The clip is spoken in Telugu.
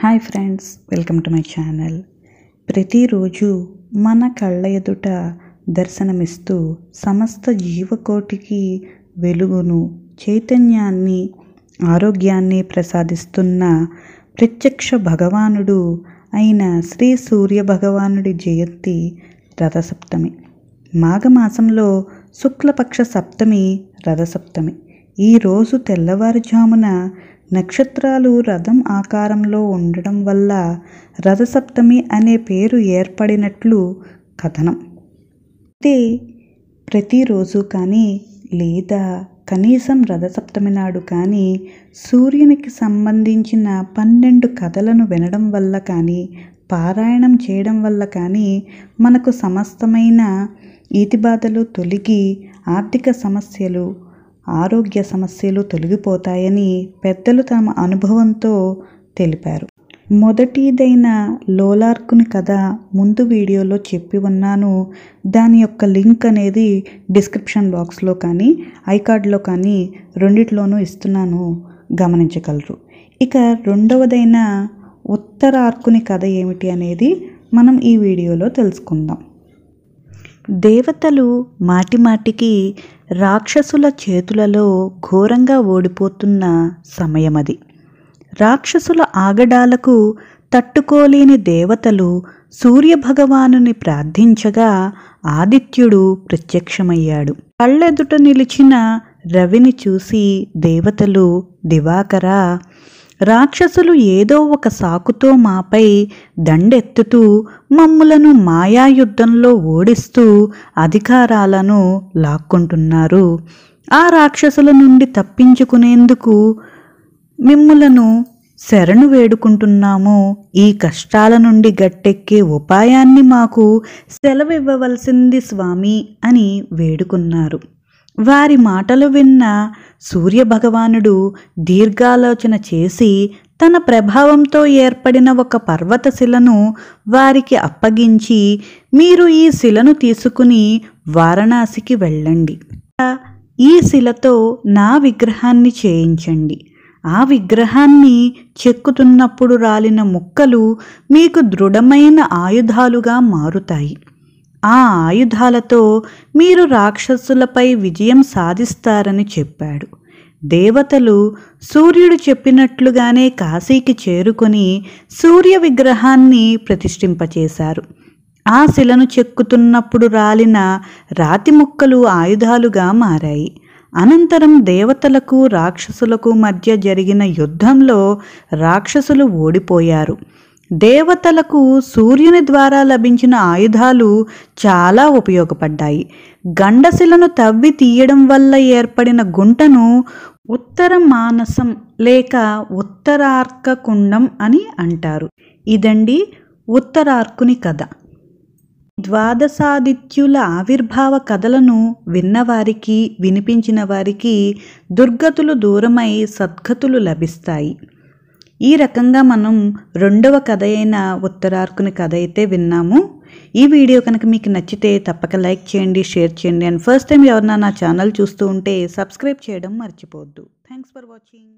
hi friends welcome to my channel ప్రతిరోజు మన కళ్ళ ఎదుట దర్శనమిస్తూ సమస్త జీవకోటికి వెలుగును చైతన్యాన్ని ఆరోగ్యాన్ని ప్రసాదిస్తున్న ప్రత్యక్ష భగవానుడు అయిన శ్రీ సూర్య భగవానుడి జయంతి రథసప్తమి మాఘమాసంలో శుక్లపక్ష సప్తమి రథసప్తమి ఈరోజు తెల్లవారుజామున నక్షత్రాలు రథం ఆకారంలో ఉండడం వల్ల రథసప్తమి అనే పేరు ఏర్పడినట్లు కథనం అయితే ప్రతిరోజు కానీ లేదా కనీసం రథసప్తమి నాడు కానీ సూర్యునికి సంబంధించిన పన్నెండు కథలను వినడం వల్ల కానీ పారాయణం చేయడం వల్ల కానీ మనకు సమస్తమైన ఈతిబాధలు తొలగి ఆర్థిక సమస్యలు ఆరోగ్య సమస్యలు తొలగిపోతాయని పెద్దలు తమ అనుభవంతో తెలిపారు మొదటిదైన లోలార్కుని కథ ముందు వీడియోలో చెప్పి ఉన్నాను దాని యొక్క లింక్ అనేది డిస్క్రిప్షన్ బాక్స్లో కానీ ఐకార్డ్లో కానీ రెండిట్లోనూ ఇస్తున్నాను గమనించగలరు ఇక రెండవదైన ఉత్తరార్కుని కథ ఏమిటి అనేది మనం ఈ వీడియోలో తెలుసుకుందాం దేవతలు మాటిమాటికి రాక్షసుల చేతులలో ఘోరంగా ఓడిపోతున్న సమయమది రాక్షసుల ఆగడాలకు తట్టుకోలేని దేవతలు సూర్యభగవానుని ప్రార్థించగా ఆదిత్యుడు ప్రత్యక్షమయ్యాడు కళ్ళెదుట నిలిచిన రవిని చూసి దేవతలు దివాకరా రాక్షసులు ఏదో ఒక సాకుతో మాపై దండెత్తుతూ మమ్ములను మాయాయుద్ధంలో ఓడిస్తూ అధికారాలను లాక్కుంటున్నారు ఆ రాక్షసుల నుండి తప్పించుకునేందుకు మిమ్ములను శరణు వేడుకుంటున్నాము ఈ కష్టాల నుండి గట్టెక్కే ఉపాయాన్ని మాకు సెలవివ్వవలసింది స్వామి అని వేడుకున్నారు వారి మాటలు విన్న సూర్యభగవానుడు దీర్ఘాలోచన చేసి తన ప్రభావంతో ఏర్పడిన ఒక పర్వత శిలను వారికి అప్పగించి మీరు ఈ శిలను తీసుకుని వారణాసికి వెళ్ళండి ఈ శిలతో నా విగ్రహాన్ని చేయించండి ఆ విగ్రహాన్ని చెక్కుతున్నప్పుడు రాలిన ముక్కలు మీకు దృఢమైన ఆయుధాలుగా మారుతాయి ఆ ఆయుధాలతో మీరు రాక్షసులపై విజయం సాధిస్తారని చెప్పాడు దేవతలు సూర్యుడు చెప్పినట్లుగానే కాశీకి చేరుకొని సూర్య విగ్రహాన్ని ప్రతిష్ఠింపచేశారు ఆ శిలను చెక్కుతున్నప్పుడు రాలిన రాతి ముక్కలు ఆయుధాలుగా మారాయి అనంతరం దేవతలకు రాక్షసులకు మధ్య జరిగిన యుద్ధంలో రాక్షసులు ఓడిపోయారు దేవతలకు సూర్యుని ద్వారా లభించిన ఆయుధాలు చాలా ఉపయోగపడ్డాయి గండశిలను తవ్వి తీయడం వల్ల ఏర్పడిన గుంటను ఉత్తర మానసం లేక ఉత్తరార్కకుండం అని అంటారు ఇదండి ఉత్తరార్కుని కథ ద్వాదశాదిత్యుల ఆవిర్భావ కథలను విన్నవారికి వినిపించిన వారికి దుర్గతులు దూరమై సద్గతులు లభిస్తాయి ఈ రకంగా మనం రెండవ కథ అయిన ఉత్తరార్కుని కథ అయితే విన్నాము ఈ వీడియో కనుక మీకు నచ్చితే తప్పక లైక్ చేయండి షేర్ చేయండి అండ్ ఫస్ట్ టైం ఎవరన్నా నా ఛానల్ చూస్తూ ఉంటే సబ్స్క్రైబ్ చేయడం మర్చిపోవద్దు థ్యాంక్స్ ఫర్ వాచింగ్